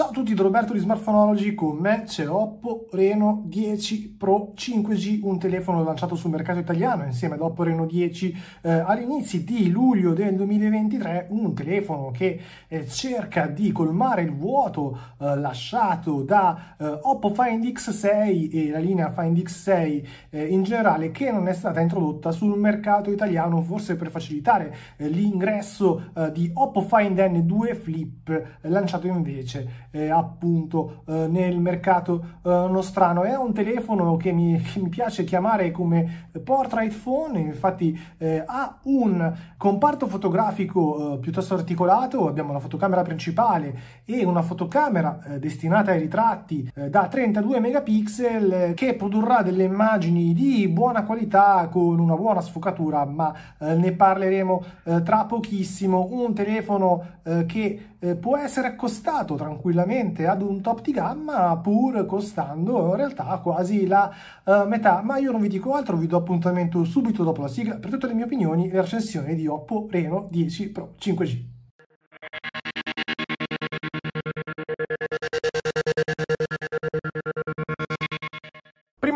Ciao a tutti da Roberto di Smartphonology, con me c'è Oppo Reno 10 Pro 5G, un telefono lanciato sul mercato italiano insieme ad Oppo Reno 10 eh, all'inizio di luglio del 2023, un telefono che eh, cerca di colmare il vuoto eh, lasciato da eh, Oppo Find X6 e la linea Find X6 eh, in generale che non è stata introdotta sul mercato italiano, forse per facilitare eh, l'ingresso di Oppo Find N2 Flip lanciato invece eh, appunto eh, nel mercato eh, nostrano. È un telefono che mi, che mi, piace chiamare come portrait phone, infatti eh, ha un comparto fotografico eh, piuttosto articolato, abbiamo la fotocamera principale e una fotocamera eh, destinata ai ritratti da 32 megapixel che produrrà delle immagini di buona qualità con una buona sfocatura, ma ne parleremo tra pochissimo. Un telefono che può essere accostato tranquillamente tranquillamente ad un top di gamma pur costando in realtà quasi la uh, metà. Ma io non vi dico altro, vi do appuntamento subito dopo la sigla per tutte le mie opinioni e la recensione di Oppo Reno 10 Pro 5G.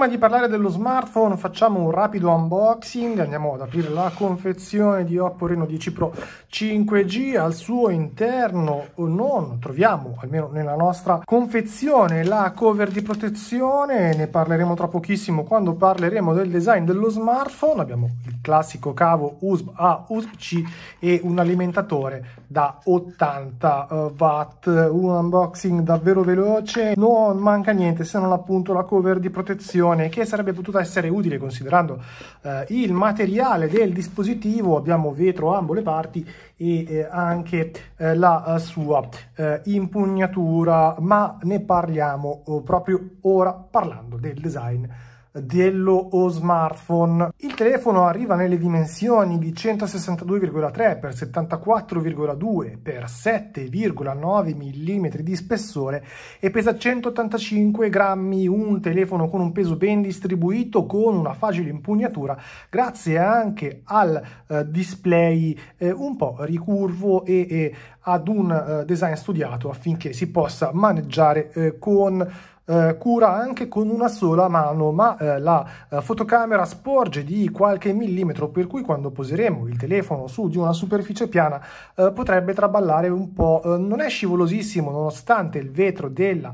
prima di parlare dello smartphone facciamo un rapido unboxing, andiamo ad aprire la confezione di Oppo Reno 10 Pro 5G, al suo interno o non troviamo, almeno nella nostra confezione, la cover di protezione, ne parleremo tra pochissimo quando parleremo del design dello smartphone, abbiamo il classico cavo USB A, USB C e un alimentatore da 80 eh, watt, un unboxing davvero veloce, non manca niente se non appunto la cover di protezione informazione che sarebbe potuta essere utile considerando eh, il materiale del dispositivo, abbiamo vetro ambo le parti e eh, anche eh, la eh, sua eh, impugnatura, ma ne parliamo oh, proprio ora parlando del design dello o smartphone. Il telefono arriva nelle dimensioni di 162,3 x 74,2 x 7,9 mm di spessore e pesa 185 grammi, un telefono con un peso ben distribuito con una facile impugnatura grazie anche al eh, display eh, un po' ricurvo e, e ad un eh, design studiato affinché si possa maneggiare eh, con eh, cura anche con una sola mano, ma eh, la eh, fotocamera sporge di qualche millimetro, per cui quando poseremo il telefono su di una superficie piana eh, potrebbe traballare un po'. Eh, non è scivolosissimo nonostante il vetro della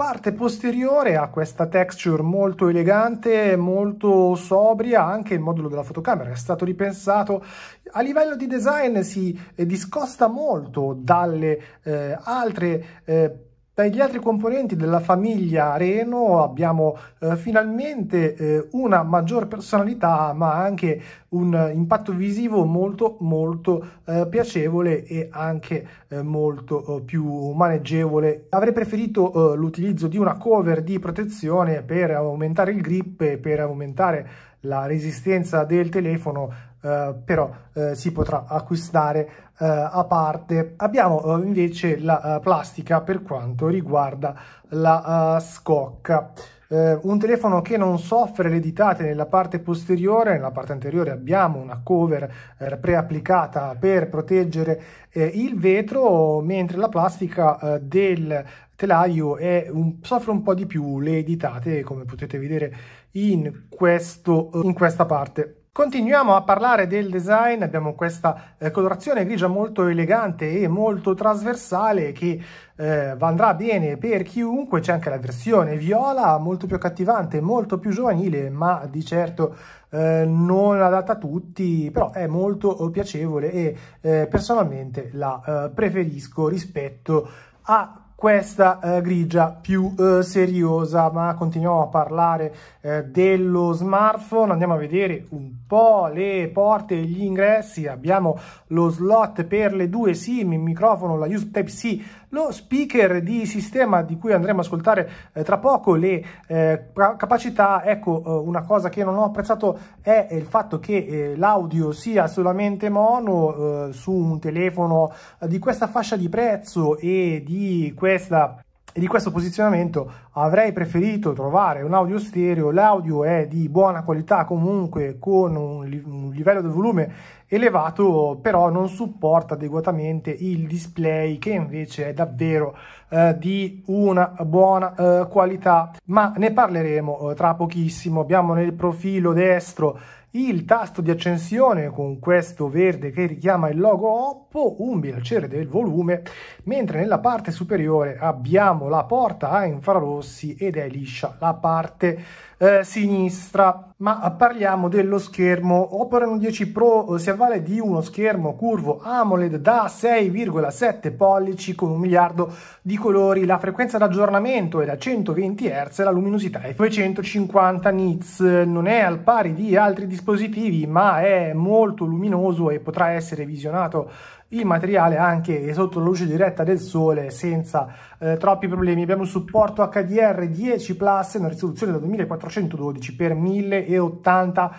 parte posteriore ha questa texture molto elegante, molto sobria, anche il modulo della fotocamera è stato ripensato. A livello di design si eh, discosta molto dalle eh, altre eh, dagli altri componenti della famiglia Reno abbiamo eh, finalmente eh, una maggior personalità ma anche un impatto visivo molto molto eh, piacevole e anche eh, molto eh, più maneggevole. Avrei preferito eh, l'utilizzo di una cover di protezione per aumentare il grip e per aumentare la resistenza del telefono eh, però eh, si potrà acquistare eh, a parte. Abbiamo eh, invece la eh, plastica per quanto riguarda la scocca. un telefono che non soffre le ditate nella parte posteriore, nella parte anteriore abbiamo una cover preapplicata per proteggere il vetro, mentre la plastica del telaio un, soffre un po' di più le ditate, come potete vedere in, questo, in questa parte. Continuiamo a parlare del design, abbiamo questa eh, colorazione grigia molto elegante e molto trasversale che eh, andrà bene per chiunque, c'è anche la versione viola, molto più accattivante, molto più giovanile, ma di certo eh, non adatta a tutti, però è molto eh, piacevole e eh, personalmente la eh, preferisco rispetto a questa eh, grigia più eh, seriosa ma continuiamo a parlare eh, dello smartphone andiamo a vedere un po' le porte e gli ingressi abbiamo lo slot per le due sim il microfono la USB Type-C lo speaker di sistema di cui andremo a ascoltare eh, tra poco le eh, capacità. Ecco, eh, una cosa che non ho apprezzato è il fatto che eh, l'audio sia solamente mono eh, su un telefono di questa fascia di prezzo e di questa di questo posizionamento avrei preferito trovare un audio stereo, l'audio è di buona qualità comunque con un, livello del volume elevato però non supporta adeguatamente il display che invece è davvero eh, di una buona eh, qualità ma ne parleremo eh, tra pochissimo abbiamo nel profilo destro il tasto di accensione con questo verde che richiama il logo Oppo, un bilanciere del volume, mentre nella parte superiore abbiamo la porta a infrarossi ed è liscia la parte eh, sinistra ma parliamo dello schermo Opera 10 Pro eh, si avvale di uno schermo curvo AMOLED da 6,7 pollici con un miliardo di colori la frequenza d'aggiornamento è da 120 Hz la luminosità è 250 nits non è al pari di altri dispositivi ma è molto luminoso e potrà essere visionato il materiale anche sotto la luce diretta del sole senza eh, troppi problemi. Abbiamo supporto HDR 10 Plus, una risoluzione da 2412 x 1080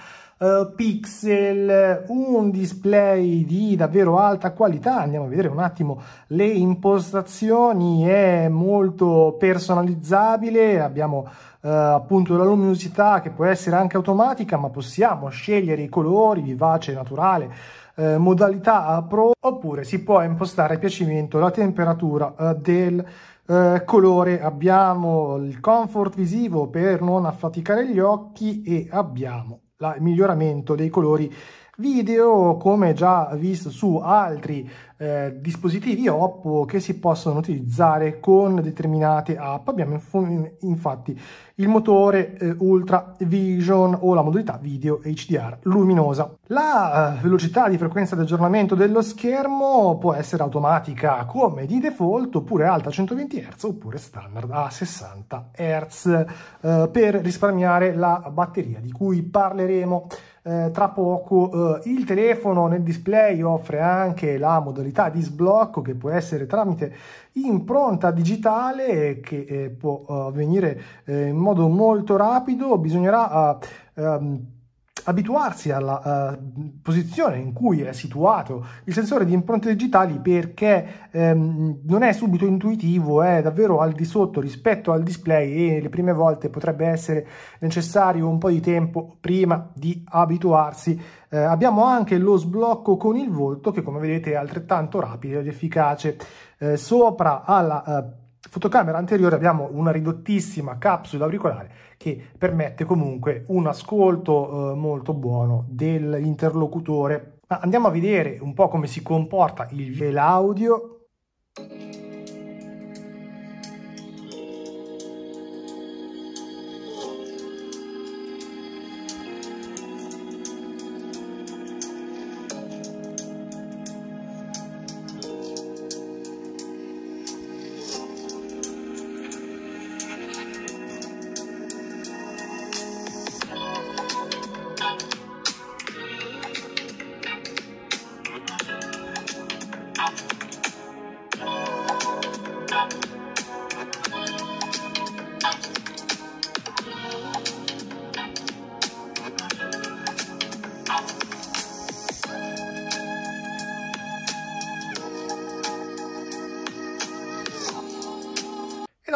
pixel, un display di davvero alta qualità, andiamo a vedere un attimo le impostazioni, è molto personalizzabile, abbiamo uh, appunto la luminosità che può essere anche automatica ma possiamo scegliere i colori, vivace, naturale, eh, modalità pro oppure si può impostare a piacimento la temperatura eh, del eh, colore abbiamo il comfort visivo per non affaticare gli occhi e abbiamo il miglioramento dei colori video come già visto su altri eh, dispositivi Oppo che si possono utilizzare con determinate app abbiamo infatti il motore eh, Ultra Vision o la modalità video HDR luminosa la eh, velocità di frequenza di aggiornamento dello schermo può essere automatica come di default oppure alta a 120 Hz oppure standard a 60 Hz eh, per risparmiare la batteria di cui parleremo eh, tra poco. Eh, il telefono nel display offre anche la modalità di sblocco che può essere tramite impronta digitale che eh, può eh, avvenire eh, in modo molto rapido. Bisognerà eh, ehm, abituarsi alla uh, posizione in cui è situato il sensore di impronte digitali perché ehm, non è subito intuitivo, è davvero al di sotto rispetto al display e le prime volte potrebbe essere necessario un po' di tempo prima di abituarsi. Eh, abbiamo anche lo sblocco con il volto che come vedete è altrettanto rapido ed efficace. Eh, sopra alla eh, fotocamera anteriore abbiamo una ridottissima capsula auricolare che permette comunque un ascolto eh, molto buono dell'interlocutore. andiamo a vedere un po' come si comporta il l'audio.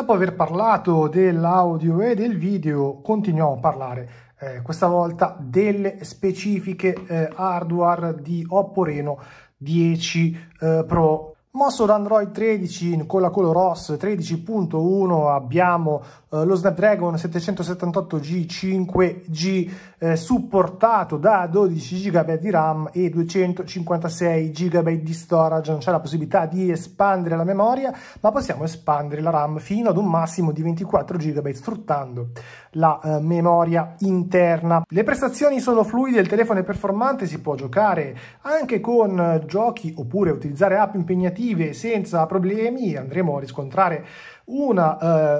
dopo aver parlato dell'audio e del video, continuiamo a parlare eh, questa volta delle specifiche eh, hardware di Oppo Reno 10 eh, Pro. Mosso da Android 13 con la color OS 13.1 abbiamo eh, lo Snapdragon 778G 5G eh, supportato da 12 GB di RAM e 256 GB di storage, non c'è la possibilità di espandere la memoria, ma possiamo espandere la RAM fino ad un massimo di 24 GB sfruttando la eh, memoria interna. Le prestazioni sono fluide, il telefono è performante, si può giocare anche con eh, giochi oppure utilizzare app impegnative senza problemi, andremo a riscontrare una,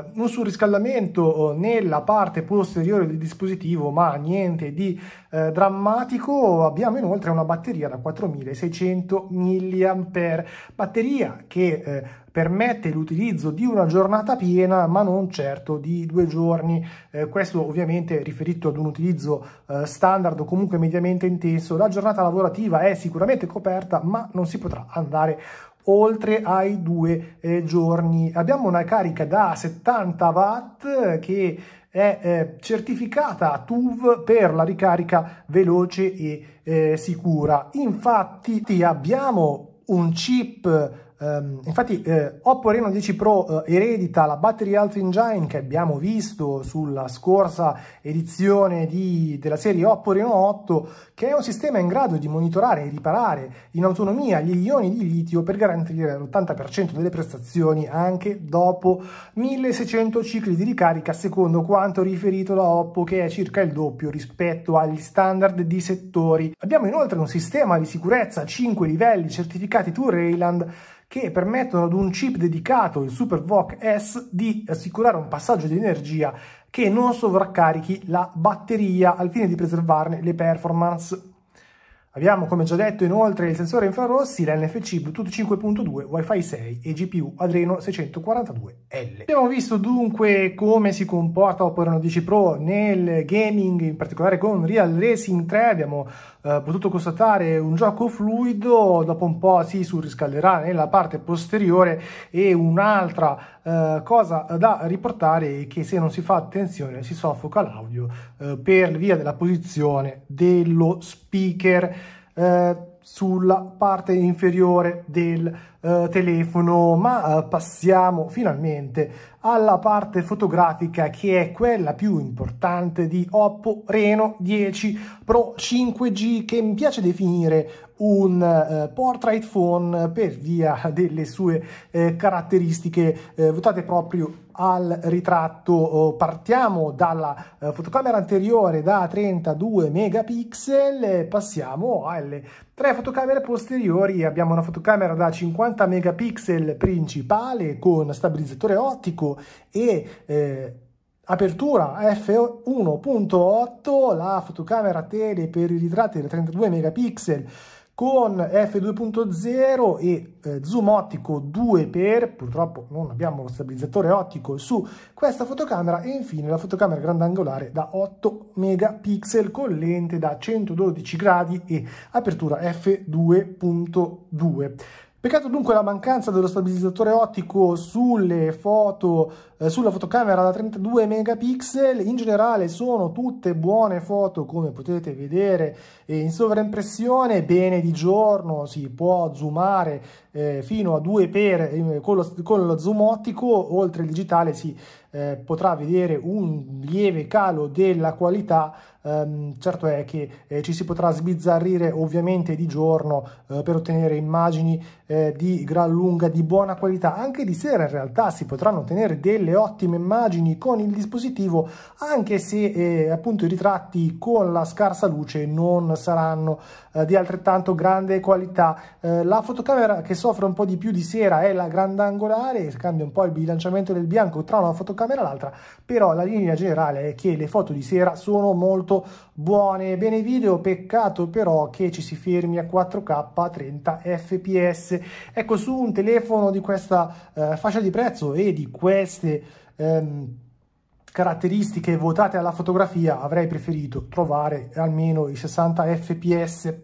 eh, un surriscaldamento eh, nella parte posteriore del dispositivo, ma niente di eh, drammatico. Abbiamo inoltre una batteria da 4600 mAh, batteria che eh, permette l'utilizzo di una giornata piena ma non certo di due giorni eh, questo ovviamente riferito ad un utilizzo eh, standard o comunque mediamente intenso la giornata lavorativa è sicuramente coperta ma non si potrà andare oltre ai due eh, giorni abbiamo una carica da 70 watt che è eh, certificata TUV per la ricarica veloce e eh, sicura infatti abbiamo un chip Um, infatti eh, Oppo Reno 10 Pro eh, eredita la battery health engine che abbiamo visto sulla scorsa edizione di, della serie Oppo Reno 8 che è un sistema in grado di monitorare e riparare in autonomia gli ioni di litio per garantire l'80% delle prestazioni anche dopo 1600 cicli di ricarica secondo quanto riferito da Oppo che è circa il doppio rispetto agli standard di settori. Abbiamo inoltre un sistema di sicurezza a 5 livelli certificati Two Rayland che permettono ad un chip dedicato, il SuperVOC S, di assicurare un passaggio di energia che non sovraccarichi la batteria al fine di preservarne le performance. Abbiamo, come già detto, inoltre il sensore infrarossi, l'NFC Bluetooth 5.2, Wi-Fi 6 e GPU Adreno 642L. Abbiamo visto dunque come si comporta Opera Reno 10 Pro nel gaming, in particolare con Real Racing 3. Abbiamo eh, potuto constatare un gioco fluido, dopo un po' si surriscalderà nella parte posteriore e un'altra eh, cosa da riportare è che se non si fa attenzione si soffoca l'audio eh, per via della posizione dello speaker. Eh, sulla parte inferiore del eh, telefono ma eh, passiamo finalmente alla parte fotografica che è quella più importante di Oppo Reno 10 Pro 5G che mi piace definire un eh, portrait phone per via delle sue eh, caratteristiche eh, votate proprio al ritratto. Oh, partiamo dalla eh, fotocamera anteriore da 32 megapixel, passiamo alle tre fotocamere posteriori abbiamo una fotocamera da 50 megapixel principale con stabilizzatore ottico e eh, apertura f1.8, la fotocamera tele per i ritratti da 32 megapixel con f2.0 e eh, zoom ottico 2x, purtroppo non abbiamo lo stabilizzatore ottico su questa fotocamera e infine la fotocamera grandangolare da 8 megapixel con lente da 112 gradi e apertura f2.2. Peccato dunque la mancanza dello stabilizzatore ottico sulle foto, eh, sulla fotocamera da 32 megapixel, in generale sono tutte buone foto come potete vedere eh, in sovraimpressione, bene di giorno, si può zoomare eh, fino a 2 per eh, con lo, con, lo, zoom ottico, oltre il digitale si eh, potrà vedere un lieve calo della qualità, ehm, certo è che eh, ci si potrà sbizzarrire ovviamente di giorno eh, per ottenere immagini eh, di gran lunga di buona qualità, anche di sera in realtà si potranno ottenere delle ottime immagini con il dispositivo anche se eh, appunto i ritratti con la scarsa luce non saranno eh, di altrettanto grande qualità. la fotocamera che soffre un po' di più di sera è la grandangolare, cambia un po' il bilanciamento del bianco tra una fotocamera camera l'altra, però la linea generale è che le foto di sera sono molto buone, bene video, peccato però che ci si fermi a 4K 30 fps. Ecco, su un telefono di questa eh, fascia di prezzo e di queste... Ehm, caratteristiche votate alla fotografia avrei preferito trovare almeno i 60 fps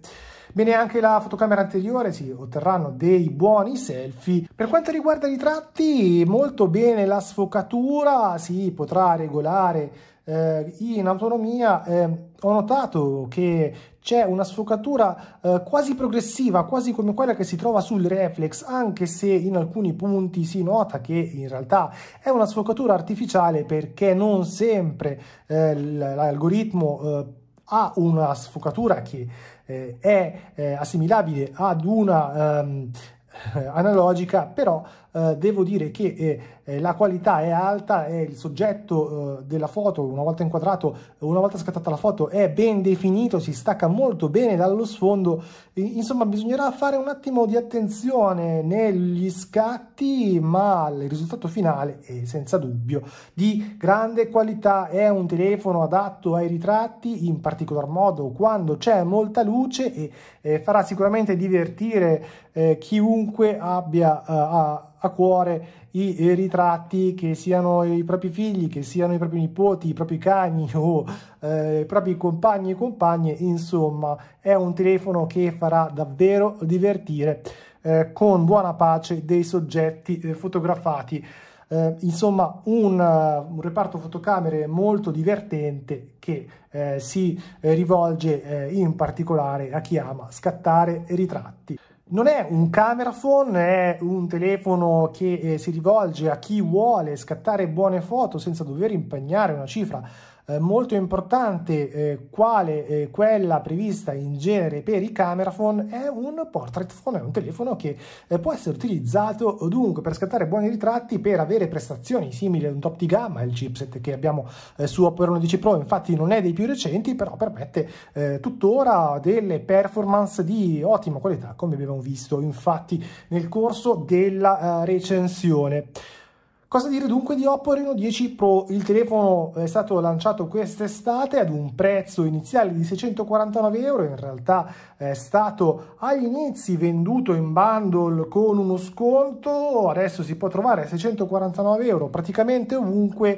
Bene anche la fotocamera anteriore, si otterranno dei buoni selfie. Per quanto riguarda i ritratti, molto bene la sfocatura, si potrà regolare eh, in autonomia. Eh, ho notato che c'è una sfocatura eh, quasi progressiva, quasi come quella che si trova sul reflex, anche se in alcuni punti si nota che in realtà è una sfocatura artificiale perché non sempre eh, l'algoritmo eh, ha una sfocatura che eh, è eh, assimilabile ad una um, eh, analogica, però eh, devo dire che eh, eh la qualità è alta, eh, il soggetto eh, della foto una volta inquadrato, una volta scattata la foto è ben definito, si stacca molto bene dallo sfondo, insomma bisognerà fare un attimo di attenzione negli scatti, ma il risultato finale è senza dubbio di grande qualità, è un telefono adatto ai ritratti, in particolar modo quando c'è molta luce e farà sicuramente divertire eh, chiunque abbia eh, a, a, cuore i, i, ritratti, che siano i propri figli, che siano i propri nipoti, i propri cagni o eh, i propri compagni e compagne, insomma è un telefono che farà davvero divertire eh, con buona pace dei soggetti eh, fotografati. Eh, insomma, un, uh, un, reparto fotocamere molto divertente che eh, si eh, rivolge in particolare a chi ama scattare ritratti non è un camera phone, è un telefono che eh, si rivolge a chi vuole scattare buone foto senza dover impegnare una cifra eh, molto importante eh, quale eh, quella prevista in genere per i camera phone, è un portrait phone, è un telefono che eh, può essere utilizzato dunque per scattare buoni ritratti, per avere prestazioni simili ad un top di gamma, il chipset che abbiamo eh, su Opera 11 Pro infatti non è dei più recenti, però permette tuttora delle performance di ottima qualità come abbiamo visto infatti nel corso della eh, recensione. Cosa dire dunque di Oppo Reno 10 Pro? Il telefono è stato lanciato quest'estate ad un prezzo iniziale di 649 euro, in realtà è stato agli inizi venduto in bundle con uno sconto, adesso si può trovare a 649 euro praticamente ovunque,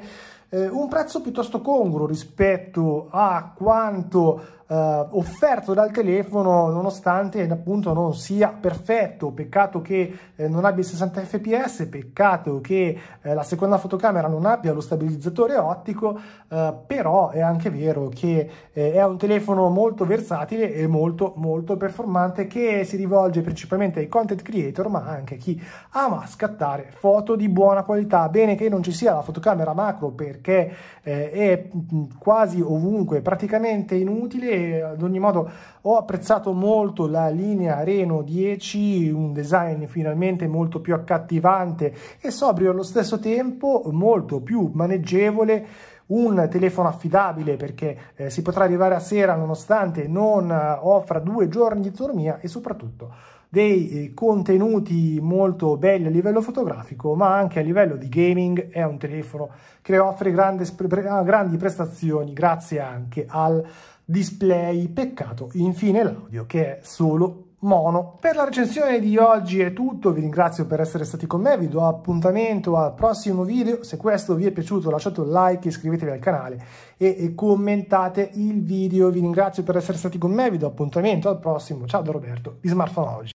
eh, un prezzo piuttosto congruo rispetto a quanto eh, offerto dal telefono nonostante appunto non sia perfetto peccato che eh, non abbia 60 fps peccato che eh, la seconda fotocamera non abbia lo stabilizzatore ottico eh, però è anche vero che eh, è un telefono molto versatile e molto molto performante che si rivolge principalmente ai content creator ma anche a chi ama scattare foto di buona qualità bene che non ci sia la fotocamera macro perché eh, è mm, quasi ovunque praticamente inutile ad ogni modo ho apprezzato molto la linea Reno 10, un design finalmente molto più accattivante e sobrio allo stesso tempo, molto più maneggevole un telefono affidabile perché eh, si potrà arrivare a sera nonostante non eh, offra due giorni di autonomia e soprattutto dei eh, contenuti molto belli a livello fotografico ma anche a livello di gaming è un telefono che offre ah, grandi prestazioni grazie anche al display. Peccato, infine l'audio che è solo mono. Per la recensione di oggi è tutto, vi ringrazio per essere stati con me, vi do appuntamento al prossimo video, se questo vi è piaciuto lasciate un like, iscrivetevi al canale e, e commentate il video, vi ringrazio per essere stati con me, vi do appuntamento al prossimo, ciao da Roberto di Smartphone Oggi.